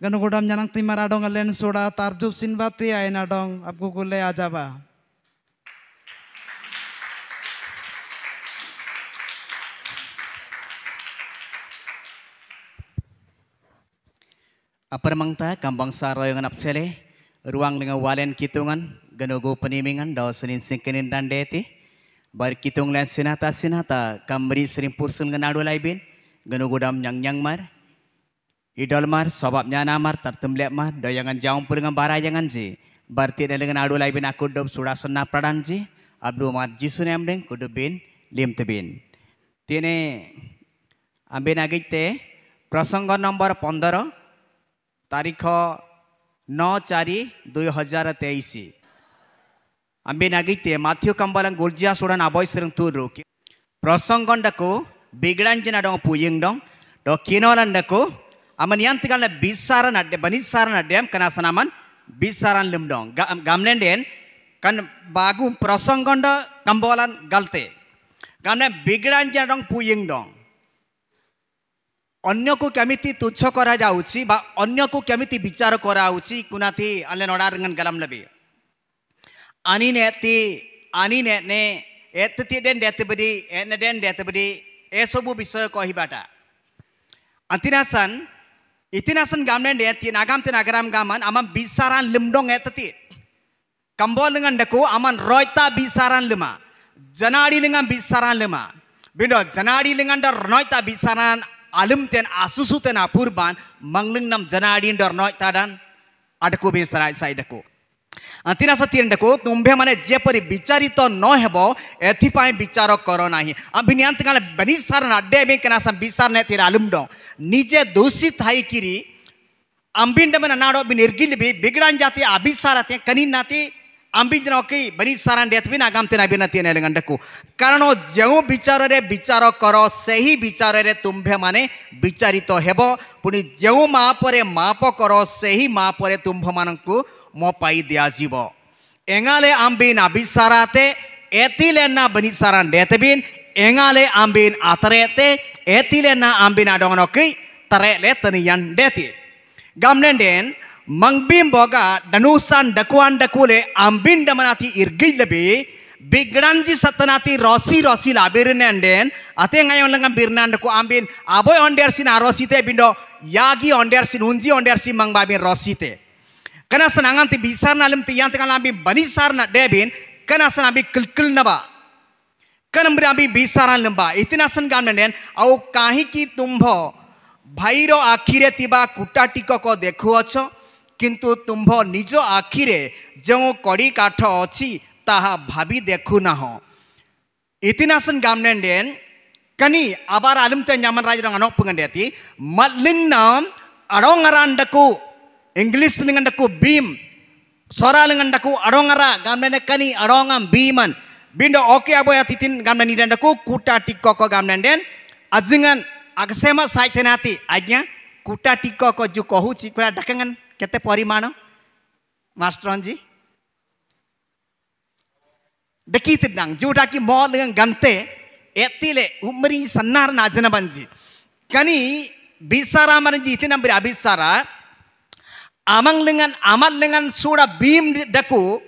Ganu gudam nyanang timar adong alen suda tarjub sinbati aina dong kulle aja ba. Apa mangta kambang saroy nganap sele ruang dengan walen kitungan gu penimingan dau senin singkenin dan deti bar kitung len sinata sinata kamri sering pursun nganadu laibin ganu gudam nyang nyang mar mar, sobabnya namar tertemblemar doyangan jauh bara barayangan ji berarti dengan adu lain bin aku dob sudah senap peran ji abdu mat jisun emreng kudu bin lim tebin tine ambin lagi te prosongo nomor pondoro tariko no cari dua hajar teisi Ambin lagi te matiu kambalan gulja sudah naboy sering turuk prosongo ndaku Bigran jenadong puyeng dong, kino kinolan dako aman yang tinggal na bisaran ada banis saran ada yang kena sanaman bisaran lim dong gamlen kan bagum prosong gonda kambolan galte gamne bigran jadong puying dong onyo kami kemiti tutso kora jauci ba onyo ku kemiti bicara kora auci, kunati ale nodar dengan galam lebih ani neti ani netne etti den deti beri ene den deti esobu bisa kohibata antinasan Itinasan gamen de ti nagam ti nagaram gaman aman bisaran limdong ya, etati. Kambol dengan deku aman roita bisaran lima. Janadi dengan bisaran lima. Bindo janadi dengan dar roita bisaran alim ten asusu ten apurban mangling nam janadi dar roita dan adeku bisaran sai deku. ତିନି ଶହ ତିନିଟାକୁ ତୁମ୍ଭେମାନେ ଯେପରି ବିଚାରିତ ନ ହେବ ଏଥିପାଇଁ ବିଚାର କର ନାହିଁ ଆମେ ନିହାତି କାଳେ ବେନିସାର ନାଡ୍ୟ ବି କେନା ବିସାର ନାଇଁ ଆଲୁମ୍ଡ ନିଜେ ଦୋଷୀ ଥାଇକିରି ଆମ୍ବିଣ୍ଡମାନେ ନାଡ଼ ବି ନିର୍ଗିଲ ବି ବିଗଡ଼ାନ ଜାତି ଆବିସାର କନି ନାତି ଆମ୍ବିଜନକି ବରିସାରାଣ୍ଡିଆ ଥିବି ନା ଗାମତିନା ବି ନାତି ନେଲେଗଣ୍ଡକୁ କାରଣ ଯେଉଁ ବିଚାରରେ ବିଚାର କର ସେହି ବିଚାରରେ ତୁମ୍ଭେମାନେ ବିଚାରିତ ହେବ ପୁଣି ଯେଉଁ ମାପରେ ମାପ କର ସେହି ମାପରେ ତୁମ୍ଭମାନଙ୍କୁ dia abis Engale ମୋ ପାଇଁ ଦିଆଯିବ ଏଙ୍ଗାଲେ ଆମ୍ବିନ୍ ଆବିସାରାତେ ଏତିଲେନା ବନିସାରା ନେତେବିନ୍ ଏଙ୍ଗାଲେ ଆମ୍ବିନ୍ ଆତରେତେ ଏତିଲେନା ଆମ୍ବିନ୍ ଆଡଙ୍ଗନକି tenian deti. Gamlen mang mangbim boga danusan dakuan dakule ambin damanati irgil lebe bigranji satanati rosi rosi labirnenden ate ngayon lengan birnan daku ambin aboy ondersin arosite bindo yagi ondersin unji ondersin mangbabin rosite Kena sanangan ti bisar na lem ti yang tengah nabi bani sar na debin. Kana sanabi kilkil naba. Kana berabi bisaran lamba. Itina sengan menden. Au kahi ki tumho. ଭାଇର ଆଖିରେ ଥିବା କୁଟା ଟିକକ ଦେଖୁଅଛ କିନ୍ତୁ ତୁମ୍ଭ ନିଜ ଆଖିରେ ଯେଉଁ କଡ଼ି କାଠ ଅଛି ତାହା ଭାବି ଦେଖୁନାହଁ ଇତିନାସନ୍ ଗାମନେଣ୍ଡେନ୍ kani abar alim te nyaman raja dengan anak pengendati matlin nam arong arandaku English dengan daku beam. Sora dengan daku arongara, gamne kani adongam beaman. Bindo oke abo ya titin gamne ini daku kuta tikoko ko den. Azingan agsema saite nati aja, kuta tikoko ko ju kohu dakengan dakangan mana, parimano. Mastronji. Dekit nang juda ki mo dengan gante etile umri senar na ajna banji. Kani bisara marji itinam bir abisara amang lengan amat lengan sura bim daku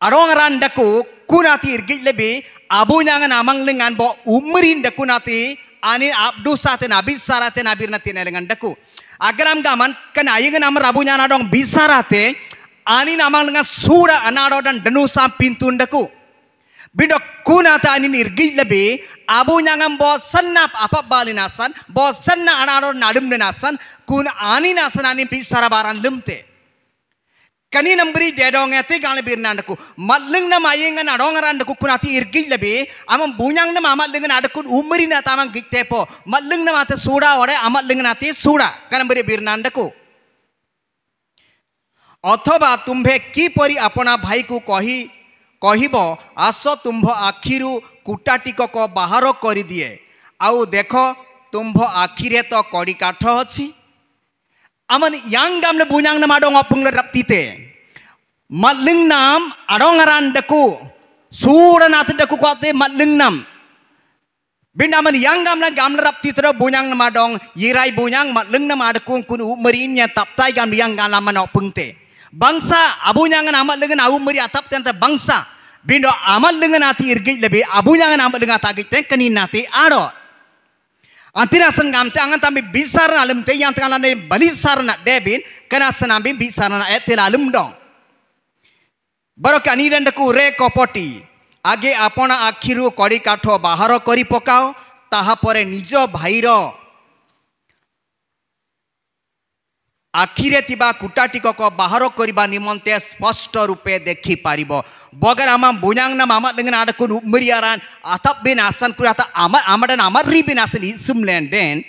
arong ran daku kunati irgit lebi abu nyangan amang lengan bo umrin daku nati ani abdu sate nabi sarate nabi nati nelengan daku agram gaman kan ayengan amar abu nyana dong bisarate ani amang lengan sura anaro dan denusa pintun daku Bindok kunata ani irgil lebe, abu nyangam bos senap apa nasan bos senna anaror nadum denasan, kun ani nasan ani bis sarabaran lemte. Kani nambri dedong ete gale nandaku matling na mayengan adongaran daku kunati irgil lebe, amam bunyang na mamat lengan adakun umri na tamang giktepo, matling na mata sura ore amat lengan ate sura, kanambri birnandaku. অথবা tumbe কিপরি আপনা ভাইকু kohi कह आस तुम्भ आखिर कूटाटिकक बाहर कर दिए आउ देख तुम्भ आखिरे तो कड़ी काठ अच्छी अमन यांग गाम ने बुजांग नाम आडंग अपुंग रप्तीते मल्लिंग नाम आडंग अरान डकु सूरनाथ डकु कोते मल्लिंग नाम बिंडा मन यांग गाम ने गाम ने रप्ती तरह बुजांग नाम आड़कू येराई बुजांग मल्लिंग नाम आडकुं गाम यांग Bangsa abu nyangan amat dengan awu meri atap tianta bangsa. Bindo amat dengan ati irgi lebih abu nyangan amat dengan tagit ten kini nati aro. Antira sen gamte angan tambi bisar na alim te yang tengah lani bani sar na debin kena senambi bisar na etil alim dong. Baru kani dan deku re kopoti. Age apona akhiru kori kato baharo kori pokau Tahapore nijo bhairo ଆଖିରେ ଥିବା କୁଟାଟିକକ ବାହାର କରିବା ନିମନ୍ତେ ସ୍ପଷ୍ଟ ରୂପେ ଦେଖିପାରିବ ବଗର ଆମ ବୁଜାଙ୍ଗନା ଆମ dengan ada kun umriyaran atap bin asan kurata amar amadan amar ribin asan isumlen den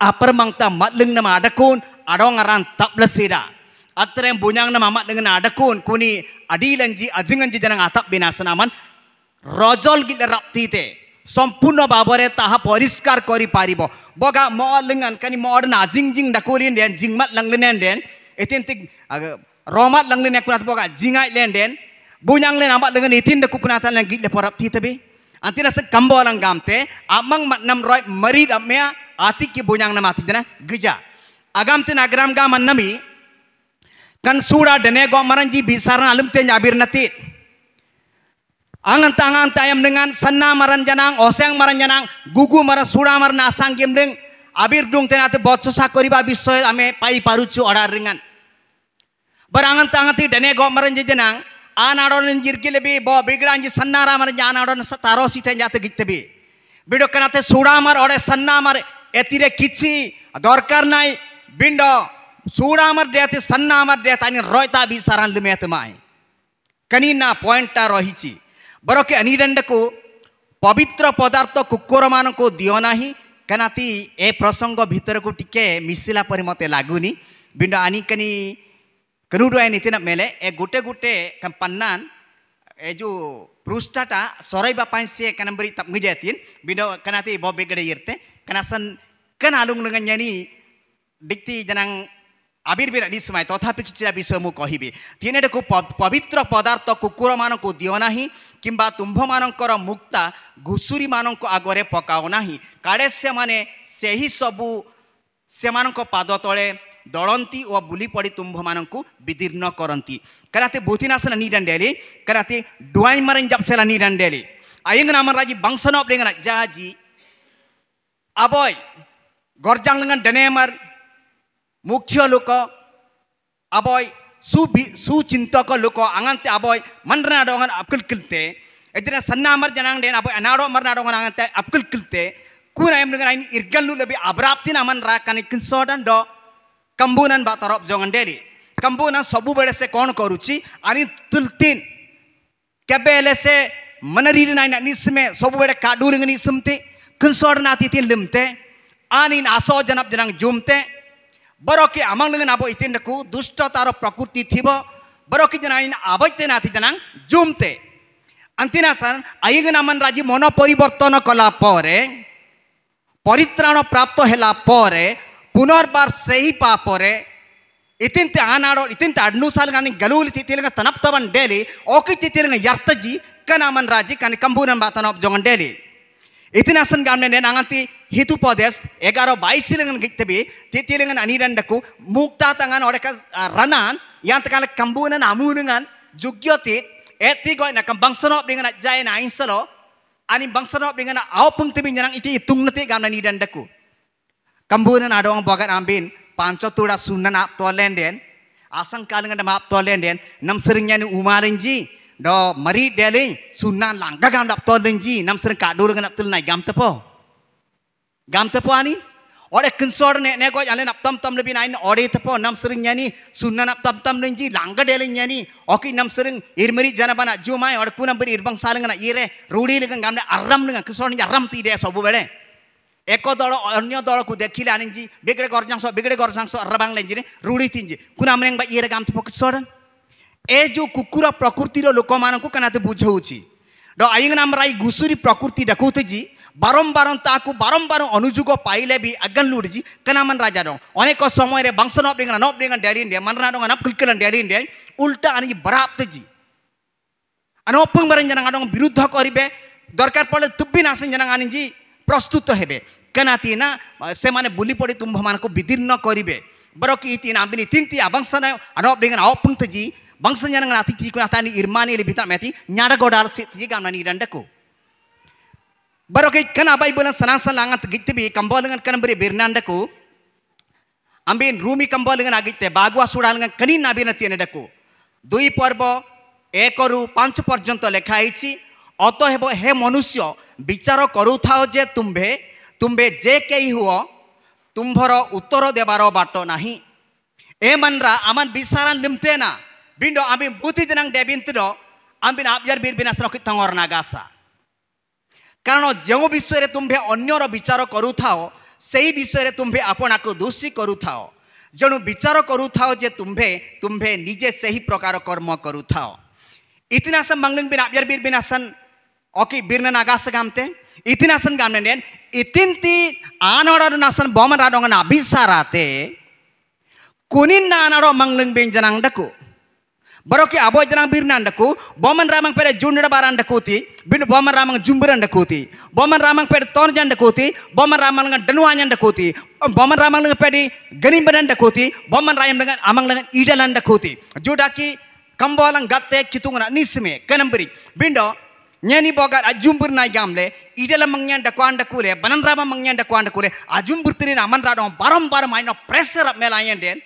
Apa mangta madling nama ada kun adong aran tablesida atrem bunyang nama amat dengan ada kun kuni adilanji azinganji janang atap bin asan aman rojol gil rapti te ସମ୍ପୂର୍ଣ୍ଣ ଭାବରେ ତାହା ପରିଷ୍କାର କରିପାରିବ ବଗା ମ ଲିଙ୍ଗନ କାନି ମଡ ନା ଜିଙ୍ଗ ଜିଙ୍ଗ ଡାକୁରି ଡେନ୍ ଜିଙ୍ଗମା ଲଙ୍ଗଲି ନେନ୍ ଡେନ୍ ଏତେ ଏମିତି ରମା ଲଙ୍ଗଲି ନେ କୁନାଥ ବଗା ଜିଙ୍ଗା ଲେନ୍ ଡେନ୍ ବୁଞ୍ଜାଙ୍ଗଲି ଆମ୍ବା ଲିଙ୍ଗନ ଇତିନ ଡେ କୁକୁନାଥ ଲେ ଗିଲେ ପରବ ଥିତବି ଆତି ରସ କମ୍ବଲଂ ଗାମତେ ଆମଙ୍ଗ ମନ୍ନମ ରୟ ମରି ରମ୍ୟା ଆତି କି ବୁଞ୍ଜାଙ୍ଗ ନ ମାତି ଦେନା ଗିଜା ଆଗାମତେ ନାଗ୍ରାମ ଗା ମନ୍ନମି କନସୁଡା ଡେନେ ଗୋମରଂ ଜି ବିସାରନ ଆଲମତେ ଜାବିର ନତିତ୍ angan tangan tayam dengan senam maranjanang oseng maranjanang gugu marasura marnasang deng abir dung tenate botso sakori babi soel ame pai parucu orar ringan Berangan tangan ti dene go maranjanang anaronin jirki lebih bo bigran ji senam maranjan anaron setaro si tenjate gitte bi bidok kenate sura mar ore senam mar etire kici ador karnai bindo sura mar deate senam mar deate ani roita bi saran lumiate mai kanina pointa rohici बर के अनिदंड को पवित्र पदार्थ कुकुर मान को दिना कना ए प्रसंग भितर को टिके मिसला पर मत लगुनि बिंड आनिकनी कनुडु आई नीति मेले ए गोटे गोटे पन्ना ए जो पृष्ठाटा सरइबापी सी कैनबरी तमी जाए तीन बिंड कना ती बेगड़े कना सन कन आलुंग लंगी बिक्ति जनांग आबिर्वीर अनि समय तथापि तो किसी विषय मुझे कहबी तीन को पवित्र पदार्थ कुकुर मान को दिना কিংবা ତୁମ୍ଭମାନଙ୍କର ମୁକ୍ତା ଘୁଷୁରୀମାନଙ୍କ ଆଗରେ ପକାଅ ନାହିଁ କାଳେ ସେମାନେ ସେହି ସବୁ ସେମାନଙ୍କ ପାଦ ତଳେ ଦଳନ୍ତି ଓ ବୁଲି ପଡ଼ି ତୁମ୍ଭମାନଙ୍କୁ ବିଦୀର୍ଣ୍ଣ କରନ୍ତି କାରାତି ବୁଥିନାସନା ନିରାଣ୍ଡେଲି କାରାତି ଡୁଆଇମାରିନ୍ ଜପ୍ସେଲା ନିରାଣ୍ଡେଲି ଆଇଙ୍ଗନାମରାଜି ବଂଶନ ଅପଲିଙ୍ଗନା ଜାଜି ଆବୟ ଗର୍ଜାଙ୍ଗନ ଡେନେମର ମୁଖ୍ୟ ଲୋକ ଆବୟ subi su cinta ko luko angante aboy mandrana dongan apkil kilte edina sanna mar janang den aboy anaro mar na dongan angante apkil kilte kurai mendengar ini irgan lu lebih abrapti naman rakani kinsodan do kambunan batarop jongan deli kambunan sobu bere se kon koruci ani tultin kebele se menerir na ina nisme sobu bere kaduring ini sumte kinsodan ati tin limte ani naso janap janang jumte बरके आमंग नाब इतिन को दुष्ट तार प्रकृति थी बरकि जनाइन आवैते नाथि जना जुमते अंतिना सन आईग नामन राजी मन परिवर्तन कला परे परित्राण प्राप्त होला परे पुनर्बार सही पापरे ඉතින් ආනාඩෝ ඉතින් අඩ්නුසල් ගනි ගලූලි තිතිලඟ තනප්තවන් ඩෙලි ඕකි තිතිලඟ යර්තජි කනමන් රාජි කනි කම්බුරන් බාතනොබ් ජොන් ඩෙලි Itinasan gamne ne nanganti hitu podest egaro baisi lengan gitebi titi lengan aniran daku mukta tangan oreka ranan yang tekan kambunan amunengan jogiotit. eti goi na kambang sonop dengan ajai na insalo ani bang sonop dengan au pung tebi iti itung nati gamne ni dan daku kambunan adong bogan ambin panco tura sunan lenden asang kalengan dama ap lenden nam seringnya ni umarinji do mari deling sunan langga gagan dap to lingji nam sereng ka dur gan tul nai gam tepo gam tepo ani ore kinsor ne ne go ale nap tam tam lebi nai ore tepo nam sereng nyani sunan nap tam tam lingji langga deling nyani oki nam sren irmeri jana bana jumai ore kunam beri irbang salang na ire rudi legan gam arram legan kinsor ni arram ti de sobu bele ଏକ ଦଳ ଅନ୍ୟ ଦଳକୁ gorjang so ବେଗଡ଼େ gorjang so rabang ରବାଙ୍ଗ rudi tinji ତିଞ୍ଜି କୁନାମରେଙ୍ଗ ba ire gam tepo ସଡ଼ନ ଏ ଯେଉଁ କୁକୁର ପ୍ରକୃତିର ଲୋକମାନଙ୍କୁ କେନାତେ ବୁଝଉଛି ଡ ଆଇଙ୍ଗନାମରାଇ ଘୁଷୁରୀ ପ୍ରକୃତି ଡାକୁଥିଛି ବାରମ୍ବାର ତାହାକୁ ବାରମ୍ବାର ଅନୁଯୋଗ ପାଇଲେ ବି ଆଗଲୁଡ଼ିଛି କେନାମାନ ରାଜାର ଅନେକ ସମୟରେ ବାଂଶ ନବଡିଙ୍ଗା ନବଡିଙ୍ଗା ଡେରି ଇଣ୍ଡିଆ ମନରାଡଙ୍ଗା ନବକୁଲକିଲା ଡେରି ଇଣ୍ଡିଆ ଉଲ୍ଟା ଆଣିକି ବରାପ୍ତିଛି ଅନପଙ୍ଗବାରଂ ଜନାଙ୍କ ବିରୁଦ୍ଧ କରିବେ ଦରକାର ପଡ଼ିଲେ ତୁବିନ ଆସି ଜନାଙ୍କ ଆଣିଛି ପ୍ରସ୍ତୁତ ହେବେ କେନାତି ନା ସେମାନେ ବୁଲି ପଡ଼ି ତୁମ୍ଭମାନଙ୍କୁ ବିଦୀର୍ଣ୍ଣ କରିବେ ବରକି ଇତି ନା ବିନି ତିନ୍ତି ଆବାଂଶ ନବଡିଙ୍ଗା ଅପଙ୍ଗ ଜି bangsa nyana ngati ti kuna tani irmani le bita meti nyara godal sit ji gamna ni dandaku barokai kana bible sanan salangat gitte bi kambolangan kana beri bernandaku ambin rumi kambolangan agitte bagwa sudalangan kanin nabina tiendaku দুই পর্ব একরু পাঁচ পর্যন্ত লেখা হয়েছি অতএব হে মনুষ্য বিচার করুথাও যে তুম্ভে তুম্ভে যে কেই হুও তুম্ভর উত্তর দেবার বাট নাহি এ মানরা আমার বিচারা নিমতে না Bindo ambil buti tenang debin tudo, ambil abjar bir binas rokit tangor nagasa. କାରଣ ଯେଉଁ ବିଷୟରେ ତୁମ୍ଭେ ଅନ୍ୟର ବିଚାର କରୁଥାଅ ସେହି ବିଷୟରେ ତୁମ୍ଭେ ଆପଣାକୁ ଦୋଷୀ କରୁଥାଅ ଜଣୁ ବିଚାର କରୁଥାଅ ଯେ ତୁମ୍ଭେ ତୁମ୍ଭେ ନିଜେ ସେହି ପ୍ରକାର କର୍ମ କରୁଥାଅ ଇତିନାସନ ମଙ୍ଗଲିଂ ବିନ ଆବ୍ୟର ବୀର ବିନାସନ ଅକି ବୀରନେ ନାଗାସ ଗାମତେ ଇତିନାସନ ଗାମନେ ନେନ ଇତିନ୍ତି ଆନଡର ନାସନ ବମନ ରାଡଙ୍ଗ ନା ବିସାରାତେ କୁନିନ୍ ନାନଡ ମଙ୍ଗଲିଂ ବିନ ଜନାଙ୍ଗଡକୁ Baroki abo jenang bir nanda boman ramang pere junda baran dekuti, bin boman ramang jumberanda kuti boman ramang pere ton janda boman ramang dengan denuanya nda boman ramang dengan pere gerim beranda kuti boman ramang dengan amang dengan ida nanda judaki kambolang gatte kitungana nisme kanambri bindo nyani bogar ajumber na jamle idalan lamang nyanda ku banan ramang nyanda ku anda kure ajumber tiri naman radong barom barom aino preserap melayan den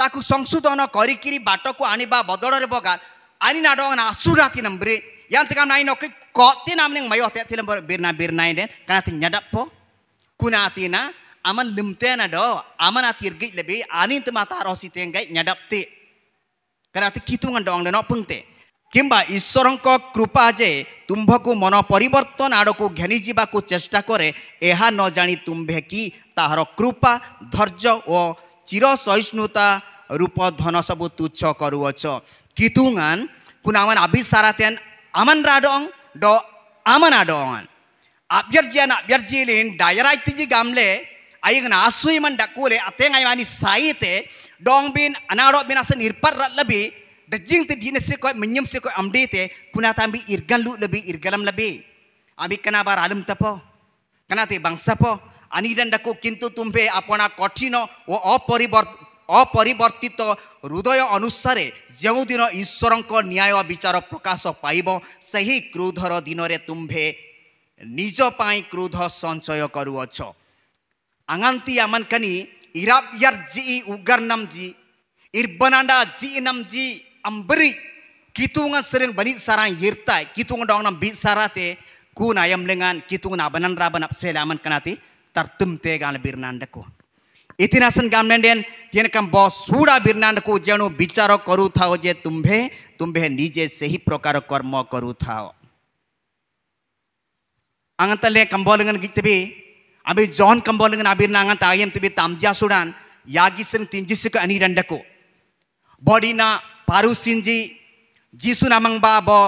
ତାକୁ ସଂଶୋଧନ କରିକିରି ବାଟକୁ ଆଣିବା ବଦଳରେ ବଗା ଆଣିନାଡ଼ଙ୍ଗନା ଆସୁରାତି ନମ୍ବରି ಯಾಂತಿಗ ನಾಯಿ ನೋಕೆ ಕೋತಿ ನಮ್ನಿಂಗ್ ಮೈ ಹೊತ್ತೆ ತಿಲಂ ಬಿರ್ನ ಬಿರ್ನಾಯಿನೆ ಕನಾತಿ ಞಡಪ್ಪ ಕುನಾತಿನ ಅಮನ್ ಲಿಮ್ತೇನ ಡೋ ಅಮನ ತಿರ್ಗಿ ಲಬಿ ಅನಿಂತ ಮಾತಾರೋ ಸಿತೆಂಗೈ ಞಡಪ್ತಿ ಕನಾತಿ ಕಿತುಂಗ ಡೋಂಗ್ ನೋ ಪುಂಗ್ತೆ কিংবা ঈশ্বরঙ্ক কৃপা যে তুম্ভকু মন পরিবর্তন আড়কু ঘেনি যাওয়া চেষ্টা করে এহা ন জানি তুম্ভে কি তাহার কৃপা ধৈর্য ও ଚିର rupa ରୂପ ଧନ ସବୁ ତୁଚ୍ଛ kunawan abis saratyan aman radong do aman adongan. Abjarjian abjarjilin daerah itu gamle ayang nasui man dakule ateng ayani saite dong bin anarok bin asan irpar rat lebih dejing te dinas koi menyem se koi amde te kunatambi irgalu lebih irgalam lebih. Ami kena bar alam tapo. Kena te bangsa po. ଆନିଦାଣ୍ଡାକୁ କିନ୍ତୁ ତୁମ୍ଭେ ଆପଣା କଠିନ ଓ ଅପରିବର୍ତ୍ତ ଅପରିବର୍ତ୍ତିତ ହୃଦୟ ଅନୁସାରେ ଯେଉଁଦିନ ଈଶ୍ୱରଙ୍କ ନ୍ୟାୟ ବିଚାର ପ୍ରକାଶ ପାଇବ ସେହି କ୍ରୋଧର ଦିନରେ ତୁମ୍ଭେ ନିଜ ପାଇଁ କ୍ରୋଧ ସଞ୍ଚୟ କରୁଅଛ ଆଙ୍ଗାନ୍ତି ଆମାନକାନି ଇରାବିୟାର ଜି ଉଗାରନାମ ଜି ଇର୍ବନାଣ୍ଡା ଜି ନାମ ଜି ଆମ୍ବରି kitungan sering bani sarang yirtai kitungan dong nam bi sarate kun ayam lengan kitungan abanan rabanap selaman kanati tartum tegaan birnandaku. इतिनासन गामनेंडियन तीन कम बहुत सूड़ा बिरनांड को जनों विचारों करू था जे तुम्हे तुम्हे निजे से ही प्रकार कर्म करू था अंगतले कंबोलंगन गित भी अभी जॉन कंबोलंगन अभी नांगत आयम तभी तामजिया सुडान तीन तिंजिस को रंड को बॉडी ना पारू सिंजी जीसु नामंग बा बो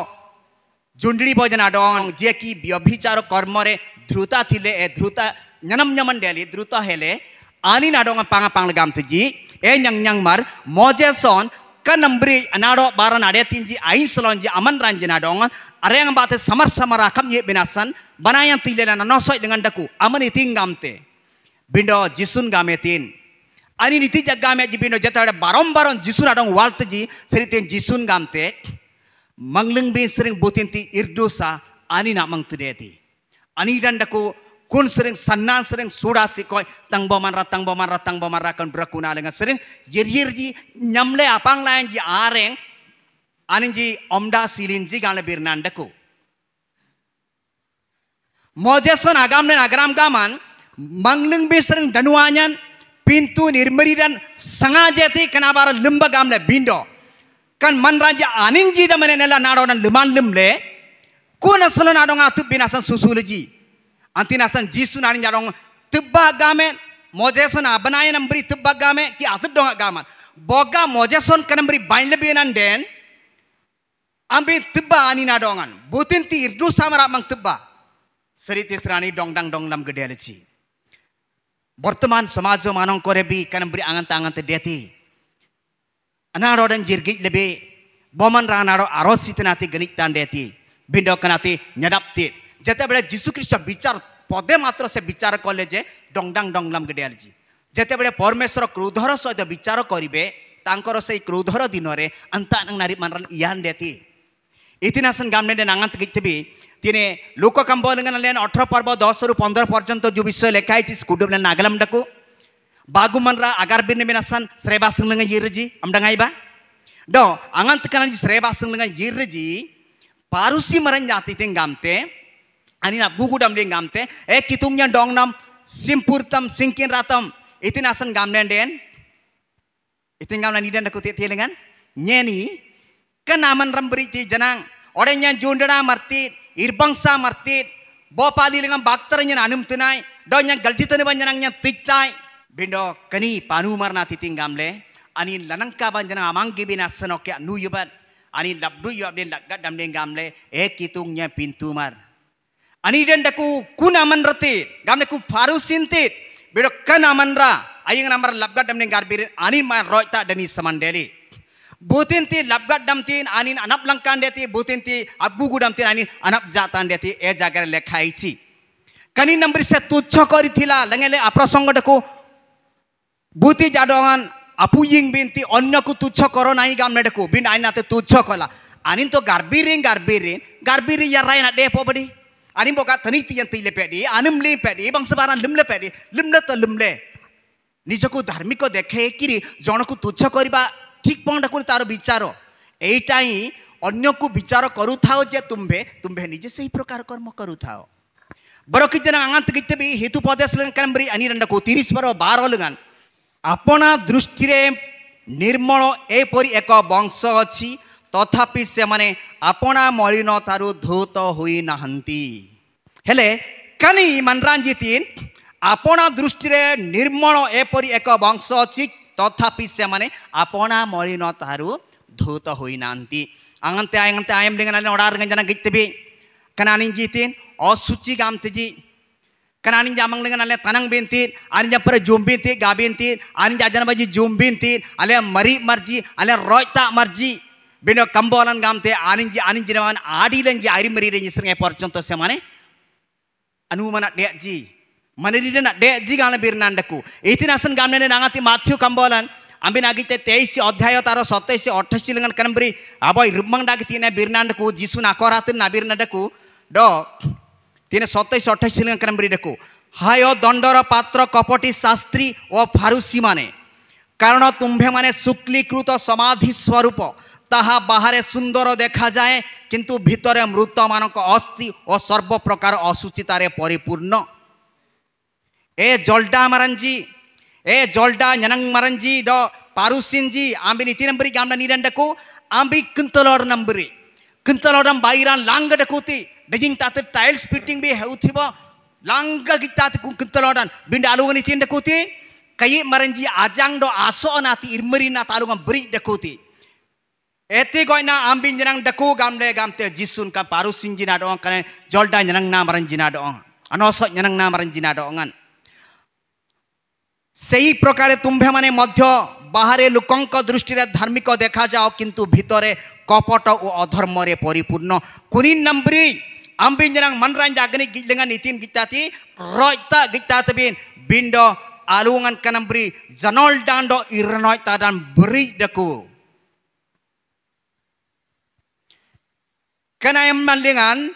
जुंडली भोजन आडोंग जे की व्यभिचार कर्म रे ध्रुता थिले ए ध्रुता nyanam nyaman deli druta hele ani nadong panga pang legam teji e nyang nyang mar moje son kanambri anado baran ade tinji ai salonji aman ranjina are areng bate samar samar akam ye binasan bana yang tile tilena nosoi dengan daku aman iting gamte bindo jisun gametin ani niti game ji bindo ada barom baron jisun adong teji seriten jisun gamte mangling bin sering butinti irdosa ani namang tudeti ani dandaku kun sering sanan sering sura si koi tang boman ra tang boman ra boman ra kan berakuna dengan sering yir yir ji nyamle apang lain ji areng anin ji omda silin ji gale birnandaku Mojeson agam dan agram gaman mangling sering danuanyan pintu nirmeri dan sengaja ti kenabar lemba gamle bindo kan man raja aning ji da naro dan leman lemle kuna selo nadong atup binasan susu leji anti nasan jisu nani jarong tiba game mojeson abanaya nambri tiba game ki atut dong agama boga mojason kan nambri bain lebih nan den ambi tiba ani nadongan butin ti irdu samara mang tiba seri tisrani dong dang dong lam gede leci Bortuman somazo manong korebi kan nambri angan tangan te deti anaro dan jirgi lebih Boman ranaro arosi tenati genik deti, bindo kanati nyadap tit ଯେତେବେଳେ ଯୀଶୁଖ୍ରୀଷ୍ଟ ବିଚାର ପଦେ ମାତ୍ର ସେ ବିଚାର କଲେ ଯେ ଡଙ୍ଗଡାଙ୍ଗ ଡଙ୍ଗଲାମ ଗେଡ଼ିଆଲଜି ଯେତେବେଳେ ପରମେଶ୍ୱର କ୍ରୋଧର ସହିତ ବିଚାର କରିବେ ତାଙ୍କର ସେଇ କ୍ରୋଧର ଦିନରେ নারী মান ইয়ান দেতি ଇତିହାସନ ଗାମନେ ନାଙ୍ଗାନ୍ତ ଗିଥିବି তিনি লোককাম বলেন অঠর পর্ব দশ রু পনেরো পর্যন্ত যে বিষয় লেখা হয়েছে স্কুডুবলেন নাগলামডাকু বাগুমানরা আগার বিন মিনাসান শ্রেবাসংলঙ্গা ইরজি আমডাং আইবা ড আঙান্ত কানাজি শ্রেবাসংলঙ্গা ইরজি পারুসি মরণ জাতি তিন গামতে Ani na 아니나 무구담린 감때 eh kitungnya Dongnam simpurtam singkin ratam itin asan gamnen den itin gamnan idan da kutit nyeni kenaman rembriti janang orenya jundana martit irbangsa martit bopali lingam bakternya anum tunai donya galjitane banyanangnya tiktai bindo keni panu marna titin gamle ani lanangka banjana amanggi binasanoke ban, ani labdu yabden lagad damden gamle e kitungnya pintu mar Aniden daku kun aman reti, gamne ku faru sintit, bedok kan aman ra, ayeng namar labgat damne garbirin anin ma roita dani samandeli. Butin ti labgat damtin anin anap langkan deti, butin ti abu gudamtin anin anap jatan deti, e jagar lekhai ci. Kani namri se tucho kori thila, langele aprasongo daku buti jadongan apu ying binti onnya ku tucho koro nahi gamne daku bin ainate tucho kola. Anin to garbirin garbirin garbirin ya raina depo beri. Anim boga tani tiyan tile pedi, anim le pedi, bang sebaran limle pedi, limle to limle. ନିଜକୁ ଧାର୍ମିକ ଦେଖେଇକିରି ଜଣକୁ ତୁଚ୍ଛ କରିବା ଠିକ୍ କ'ଣଟା କରୁ ତାର ବିଚାର ଏଇଟା ହିଁ ଅନ୍ୟକୁ ବିଚାର କରୁଥାଅ ଯେ ତୁମ୍ଭେ ତୁମ୍ଭେ ନିଜେ ସେହି ପ୍ରକାର କର୍ମ କରୁଥାଅ ବରକିଜନ ଆଙ୍ଗାନ୍ତକିତେ ବି ହେତୁ ପ୍ରଦେଶ କାମ୍ରି ଆନିରଣ୍ଡକୁ ତିରିଶ ବାର ବାର ଲଗାନ ଆପଣା ଦୃଷ୍ଟିରେ ନିର୍ମଳ ଏପରି ଏକ ବଂଶ ଅଛି ତଥାପି ସେମାନେ ଆପଣା ମଳିନତାରୁ ଧୂତ ହୋଇନାହାନ୍ତି ହେଲେ କାନି ମନରାଞ୍ଜି ତିନ ଆପଣା ଦୃଷ୍ଟିରେ ନିର୍ମଳ ଏପରି ଏକ ବଂଶ ଅଛି ତଥାପି ସେମାନେ ଆପଣା ମଳିନତାରୁ ଧୂତ ହୋଇନାହାନ୍ତି അങ്ങനത്തെ അങ്ങനത്തെ ആയംലിങ്ങനെ ഒടാറുങ്ങനെ ഗിത്തബി കനാനിൻ ജീത്തീൻ ഓസുച്ചി ഗാംത്തിജി കനാനിൻ ജാമങ്ങളിങ്ങനെ അല്ലെ തനങ് ബീൻതീൻ അനിഞ്ചപ്പുറ ജുംബീൻ തീ ഗാബീൻ തീ അനിഞ്ച അജനബജി ജുംബീൻ തീ അല്ലെ മരി മർജി അല്ലെ റോയ്ത മർജി බෙන කම්බෝලන් ගම්තේ ආනිංජි ආනිංජිනවන් ආඩීලංජි අරිමරීරේ ඉස්සරගේ පොර්චොන්තෝ සමනේ අනුමන ඩේජි මනරිරන ඩේජි ගාන බිරනණ්ඩකු ඒතිනසන් ගම්නේ නාගති මාත්‍යු කම්බෝලන් අඹින අගිත 23 අධ්‍යාය තර 27 28 ලංගන කනම්බරි අබයි රුම්මං ඩාගි තියන බිරනණ්ඩකු ජිසුන Do, ti ඩෝ තියන 27 lengan kambri daku. Hayo হায় patro পাত্র sastri শাস্ত্রী ও mane. মানে কারণ mane sukli kruto সমাধি swarupo. ताहा बाहर सुंदर देखा जाए किंतु भितर मृत मान अस्थि और सर्वप्रकार अशुचित परिपूर्ण ए जल्डा मारंजी ए जल्डा जनंग मारंजी ड पारुसिंजी आम्बी नीति नंबरी गाम को आम्बी कुंतलर नंबरी कुंतलरम बाईरा लांग डकोती डिजिंग ताते टाइल्स फिटिंग भी है उथिबो लांग गिता ते कुंतलरन बिंडा लोग नीति डकोती कई मरंजी आजांग डो आसो नाती इरमरी ना तालुगम ब्रिज डकोती Eti koi na ambin jenang deku gamle gamte jisun kam jinado ong jolda jenang na jinado ong. Anoso jenang na jinado ongan. Sei prokare tumbe mane modjo bahare lukongko ko drustira dharmi ko deka jao kintu bitore kopoto u odhor more poripurno. purno nambri ambin jenang manran jagani git dengan itin gitati roita gitata bin bindo alungan kanambri janol dando irnoita dan buri deku. Kena yang mandingan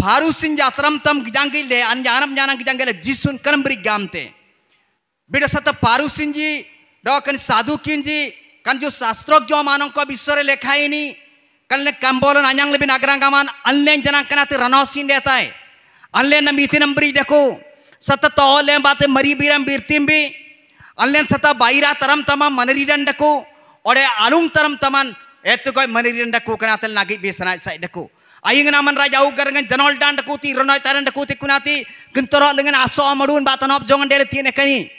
Parusin jatram tam gijanggi le anjanam jana gijanggi le jisun kanam beri gamte. Bida sata parusin ji doa kan sadu kinji kan jo sastrok jo manong ko bisore lekha ini kan le kambolan anjang lebih nagrang kaman anlen jana kana te ranosin deta hai. Anlen nam iti nam beri deko sata tol le bate mari biram birtim bi anlen sata baira taram tamam maneri dan deko और आलूम तरम तमन Etukoi manirin daku tel nagi bisana sai daku. Aing naman raja ugar dengan janol dan ti ronoi taran ti kunati gentorok dengan aso amadun op jongan dere tiene kani.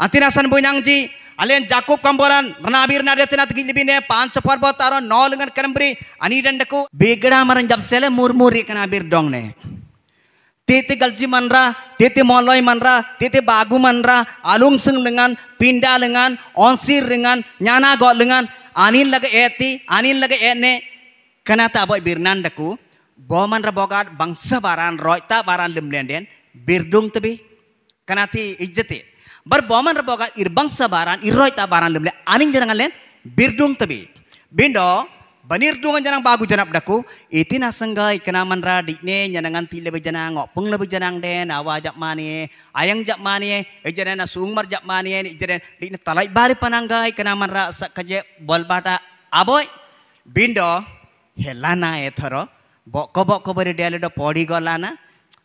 Antina san bunyang ji Alian Jakub Kamboran, bot Nadetina nol Pansa kerembri. Ani dan daku. Begara Maran Japsele, Murmuri Kanabir Dongne. Tete Galji Manra, Tete moloi Manra, Tete Bagu Manra, Alung seng Lengan, Pinda Lengan, Onsir Lengan, Nyana Got Lengan, anin laga eti, anin laga ene. Kenata aboi birnan daku, boman rabogat bangsa baran roita baran lemlenden, birdung tebi. Kenati ijati. Bar boman rabogat ir bangsa baran ir roita baran lemlen, anin jangan len, birdung tebi. Bindo, Banir dungan janang bagu janap daku, iti nasenggai kenaman radik ne nyanangan ti lebih janang ngok peng lebih janang de na wajak mani ayang jak mani ejaran na sungmar jak mani di talai bari pananggai kenaman ra kaje bol bata aboy bindo helana etharo bok bokko bari dia do podi golana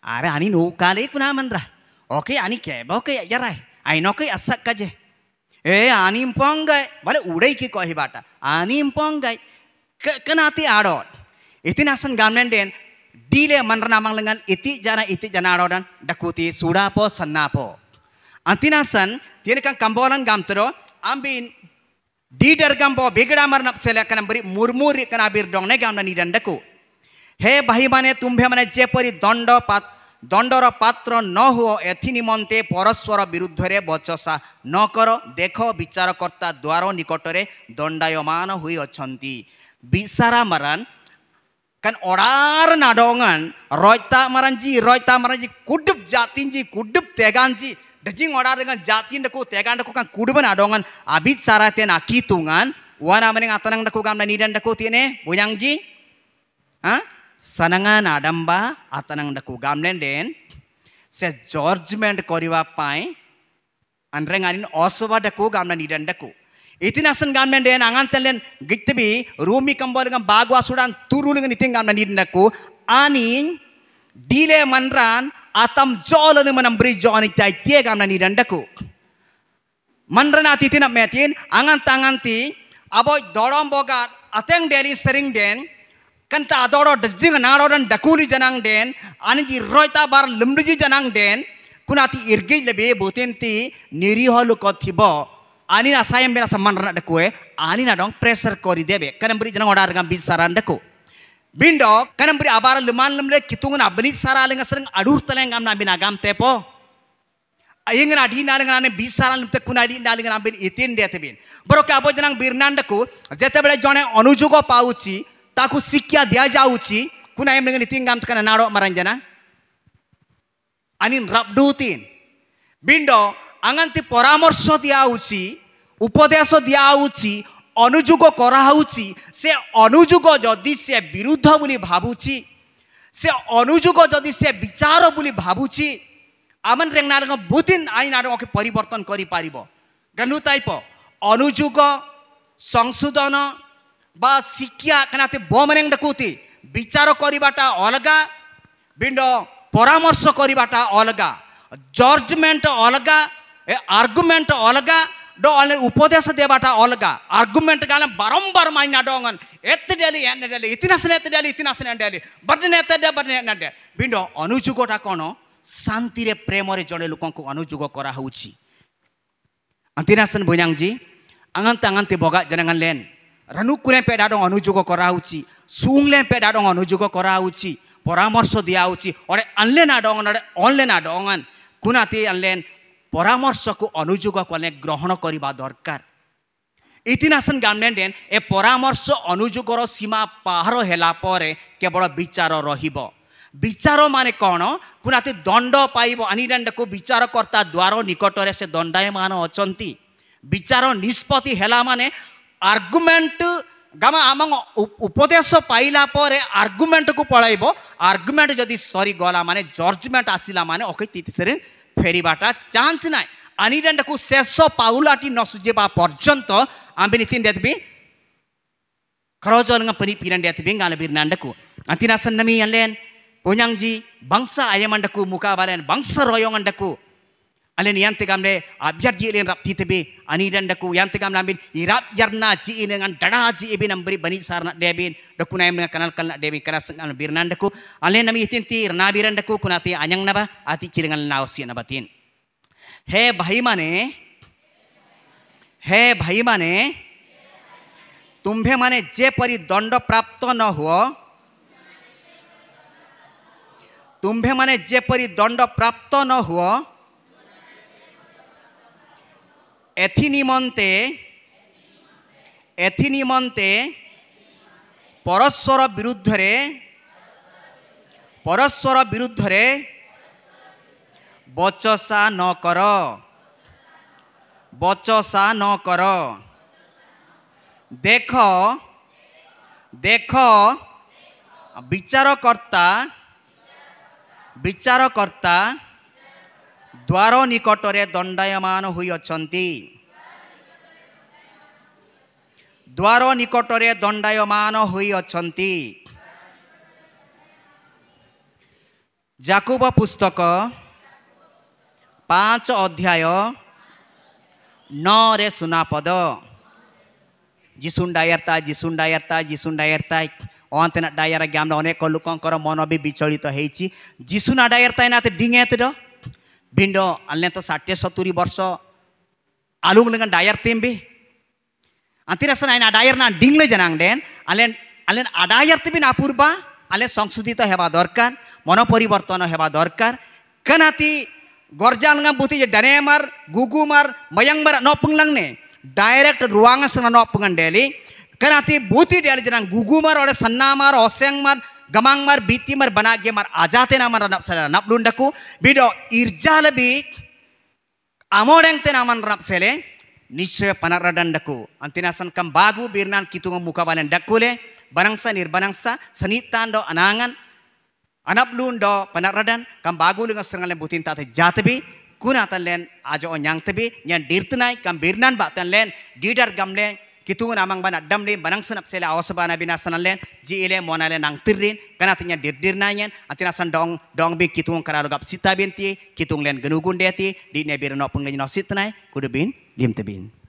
are ani nu kali kunaman ra oke ani ke boke yarai ai noke asak kaje eh आनी पोंगाय भले udai की bata, ani impong पोंगाय kenati adot. Iti nasan gamen den dile manranamang lengan iti jana iti jana adodan dakuti sudapo Anti nasan tiene kan kambolan gamtero ambin di didar gambo begda marnap selakan beri murmuri kan abir dong ne gamna nidan daku. हे भाई माने तुम्भे माने जेपरी दंड पात ଦଣ୍ଡର ପାତ୍ର ନ ହୁଅ ଏଥି ନିମନ୍ତେ ପରସ୍ପର ବିରୁଦ୍ଧରେ ବଚସା ନ କର ଦେଖ ବିଚାରକର୍ତ୍ତା ଦ୍ୱାର ନିକଟରେ ଦଣ୍ଡାୟମାନ ହୋଇଅଛନ୍ତି Bisa maran kan orar nadongan roita maranji roita maranji kudup jatinji kudup teganji dajing orar dengan jatin deku tegan deku kan kuduban adongan sara saraten akitungan wana meneng atanang deku gamna nidan deku tiene bunyangji ha sanangan adamba atanang deku gamlen den se judgment koriwa pai andre osoba deku gamna nidan deku Iti itinasan gamen de nangan telen gitbi rumi kambal gam bagwa sudan turun gam iting gamen nidin aku aning dile manran atam jolan gam nam bridge jolan ita tie gamen nidan aku manran ati tinap metin angan tanganti ti abo dorong bogat ateng dari sering den kan ta adoro dajing naroran dakuli janang den aning di roita bar lembuji janang den Kunati irgi lebih botenti niri halu kothibo anina sayem bela saman rana deku e anina dong preser kori debe kanem beri jenang odar gam bisaran deku bindo kanem beri abara luman lemre kitungun abeni lengas reng adur teleng am nabi nagam tepo aingen adi nalingan ane bisaran lemte di nalingan ambil itin de tebin baru ke abo jenang birnan deku jete bela jone onu juko pauci taku sikia dia jauci ayem dengan itin gam tekanan naro maranjana anin dutin. bindo Angan ti poramor sotia uci ଉପଦେଶ ଦିଆହେଉଛି ଅନୁଯୋଗ କରାହେଉଛି ସେ ଅନୁଯୋଗ ଯଦି ସେ ବିରୁଦ୍ଧ ବୋଲି ଭାବୁଛି ସେ ଅନୁଯୋଗ ଯଦି ସେ ବିଚାର ବୋଲି ଭାବୁଛି ଆମନ ରେଙ୍ଗନାଲଙ୍କ ବୁଦ୍ଧିନ୍ ଆଇନ ଆଡ଼କୁ ପରିବର୍ତ୍ତନ କରିପାରିବ ଗନୁ ତାଇପ ଅନୁଯୋଗ ସଂଶୋଧନ ବା ଶିକ୍ଷା କାହିଁକି ବୋମରେଙ୍ଗ ଡକୁତି ବିଚାର କରିବାଟା ଅଲଗା ବିଣ୍ଡ ପରାମର୍ଶ କରିବାଟା ଅଲଗା ଜଜମେଣ୍ଟ ଅଲଗା ଆର୍ଗୁମେଣ୍ଟ ଅଲଗା doalnya upodesa dewata olga argument galam barombar mainnya dongan itu dia lihat nih dia itu nasi nih dia lihat itu nasi nih dia lihat berdiri nih bindo anu juga tak kono santire premori jodoh lukongku anu juga kora uci anti nasi nih bunyang ji angan tangan boga jangan len ranu kurang dong anu juga kora uci sung len pedadong anu juga korah poramor Poramorso dia uci, orang online ada orang, orang online ada orang, kunati online, ପରାମର୍ଶକୁ ଅନୁଯୋଗ କଲେ ଗ୍ରହଣ କରିବା ଦରକାର ଇତିନାସନ ଗାମେଣ୍ଡେନ୍ ଏ ପରାମର୍ଶ ଅନୁଯୋଗର ସୀମା ପାହାର ହେଲା ପରେ କେବଳ ବିଚାର ରହିବ ବିଚାର ମାନେ କ'ଣ କୁନାତି ଦଣ୍ଡ ପାଇବ ଆନିଡାଣ୍ଡକୁ ବିଚାରକର୍ତ୍ତା ଦ୍ୱାର ନିକଟରେ ସେ ଦଣ୍ଡାୟମାନ ଅଛନ୍ତି ବିଚାର ନିଷ୍ପତ୍ତି ହେଲା ମାନେ ଆର୍ଗୁମେଣ୍ଟ ଆମ ଆମ ଉପଦେଶ ପାଇଲା ପରେ ଆର୍ଗୁମେଣ୍ଟକୁ ପଳାଇବ ଆର୍ଗୁମେଣ୍ଟ ଯଦି ସରିଗଲା ମାନେ ଜଜ୍ମେଣ୍ଟ ଆସିଲା ମାନେ ଅକେ ତିତିସେରେ ফেরিবাটা চান্স নাই ଆନିଡ଼ାଟାକୁ ଶେଷ ପାଉଲାଟି ନ ସୁଝିବା ପର୍ଯ୍ୟନ୍ତ ଆମ୍ବେ ନିତିନ ଦେତବି Kerajaan dengan peri piran dia tibing kalau birnan daku. Anti nasan nami yang lain, punyang ji bangsa ayam daku muka balen bangsa royongan daku. Anen le, abjad abyar ji rap ti tebe ani dan daku yang tegam min irap yarna ji dengan dada ji ibin ambri bani sarna debin daku naim dengan kanal kanal debin kana sengal birnan daku alen nami itin tir na biran daku kunati anyang naba ati kilengal nausi nabatin हे भाई माने हे भाई mana तुम्भे माने जेपरी दंड प्राप्त न हो तुम्भे माने जेपरी दंड प्राप्त न हुआ ଏଥିନିମନ୍ତେ ଏଥିନିମନ୍ତେ ପରସ୍ପର ବିରୁଦ୍ଧରେ ପରସ୍ପର ବିରୁଦ୍ଧରେ ବଚସା ନ କର ବଚସା ନ କର ଦେଖ ଦେଖ ବିଚାରକର୍ତ୍ତା ବିଚାରକର୍ତ୍ତା ଦ୍ୱାର ନିକଟରେ ଦଣ୍ଡାୟମାନ ହୋଇଅଛନ୍ତି ଦ୍ୱାର ନିକଟରେ ଦଣ୍ଡାୟମାନ ହୋଇଅଛନ୍ତି ଜାକୁବ ପୁସ୍ତକ ପାଞ୍ଚ ଅଧ୍ୟାୟ ନଅରେ ସୁନାପଦ ଜିସୁଣ୍ଡାୟାର୍ତ୍ତା ଜିସୁଣ୍ଡାୟାର୍ତ୍ତା ଜିସୁଣ୍ଡାୟାର୍ତ୍ତା ଅନ୍ତନା ଡାୟାର ଜ୍ଞାନ ଅନେକ ଲୋକଙ୍କର ମନ ବି ବିଚଳିତ ହେଇଛି ଜିସୁନା ଡାୟାର୍ତ୍ତା ଏନା ଡିଙ୍ଗେତର bindo alnya to satu 70 borso alu dengan dayar tembe. Anti rasa naya dayar na dingle jenang den alen alen adayar tembe na purba alen songsudi to hebat dorkar monopori bertono hebat dorkar kenati gorjal ngam buti je danemar gugumar mayangmar no nopeng langne, direct ruangan sana deli, pengandeli kenati buti dia jenang gugumar oleh senamar osengmar gamang mar biti mar banagya mar ajate naman ranap sela nap lundaku bido irjalabi amoreng te naman ranap sele radan daku antinasan bagu birnan kitung muka mukavalan dakule banangsa nirbanangsa sanitando anangan anap lundo panaradan bagu lengas serangan lembutin tate jatabi kuna tan len ajo onyang tebi nyan dirtunai kam birnan ba tan len didar len kitungun amang bana damle banang sanap sele awas bana binasan len ji ile monale nang tirin kana tinya dir dir nanyen atina san dong dong bi kitung karalo gap sita binti kitung len genugun deti di nebir no pengenyo sitnai kudu bin lim tebin.